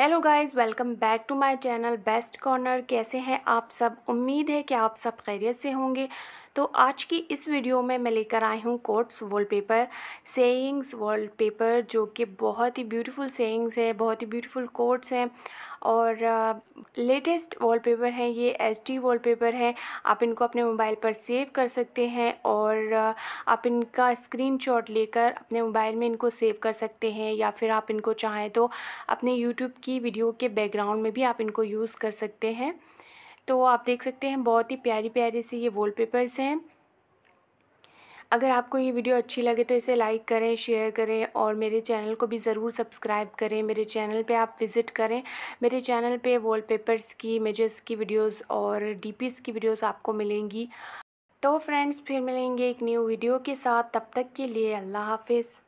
hello guys welcome back to my channel best corner कैसे हैं आप सब उम्मीद है कि आप सब खैरियत से होंगे तो आज की इस वीडियो में मैं लेकर आई हूँ कोट्स वॉलपेपर सेइंग्स वॉलपेपर जो कि बहुत ही ब्यूटीफुल सेइंग्स है बहुत ही ब्यूटीफुल कोट्स हैं और लेटेस्ट uh, वॉलपेपर हैं ये एच वॉलपेपर हैं आप इनको अपने मोबाइल पर सेव कर सकते हैं और uh, आप इनका स्क्रीनशॉट लेकर अपने मोबाइल में इनको सेव कर सकते हैं या फिर आप इनको चाहें तो अपने यूट्यूब की वीडियो के बैकग्राउंड में भी आप इनको यूज़ कर सकते हैं तो आप देख सकते हैं बहुत ही प्यारी प्यारी सी ये वॉलपेपर्स हैं अगर आपको ये वीडियो अच्छी लगे तो इसे लाइक करें शेयर करें और मेरे चैनल को भी ज़रूर सब्सक्राइब करें मेरे चैनल पे आप विज़िट करें मेरे चैनल पे वॉलपेपर्स की इमेजेस की वीडियोस और डीपीस की वीडियोस आपको मिलेंगी तो फ्रेंड्स फिर मिलेंगे एक न्यू वीडियो के साथ तब तक के लिए अल्लाह हाफिज़